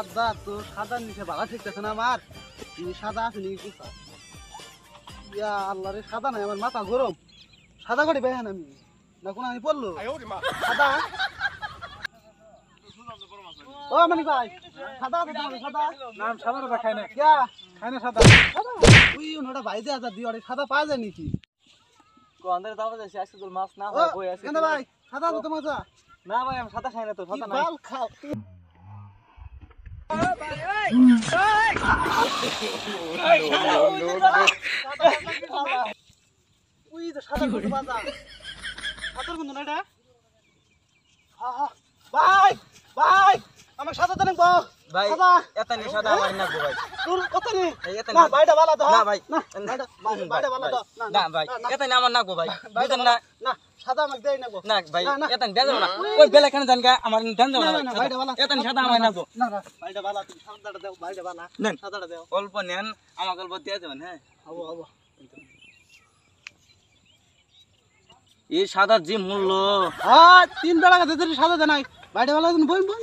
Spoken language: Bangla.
আব্বা তো সাদার নিচে ভালো ঠিকতেছে না আমার তুমি সাদা আছে নি গুছা ইয়া আল্লাহ রে সাদা নাই আমার মাথা গরম সাদা করে বেহান আমি না কোন আমি পড়লো সাদা ও মানি ভাই সাদা আছে তোমার সাদা নাম সাদা রাখা খায় না ইয়া খায় না সাদা ওই ওনাটা ভাই দে আদা দিও সাদা পাওয়া যায় নাকি কো আন্দারে দাওয়া যাচ্ছে আজকে তোর মাছ না হয় বই আছে কেন ভাই সাদা আছে তোমার না ভাই আমি সাদা খাই না তো সাদা খাও ওই তো সাদা গুলো বাজা সাদার গুলো না এটা ভাই ভাই আমার সাদা দেন বল ভাই এত নিশা আমার না গো ভাই তোর কথা নেই এত না ভাইটা ভালো দাও না ভাই না ভাইটা ভালো দাও না ভাই এত আমার না গো ভাই বুঝেন না না সাদা আমাকে দেই না গো ভাই এত দেন না সাদা আমার না গো না না ভাইটা অল্প নেন আমাকে অল্প দিয়ে দেবেন হ্যাঁ হবো হবো এই সাদার যে মূল্য তিন বেলা দিতে সাদা দেয় নাই ভাইটা ভালো বই বই বই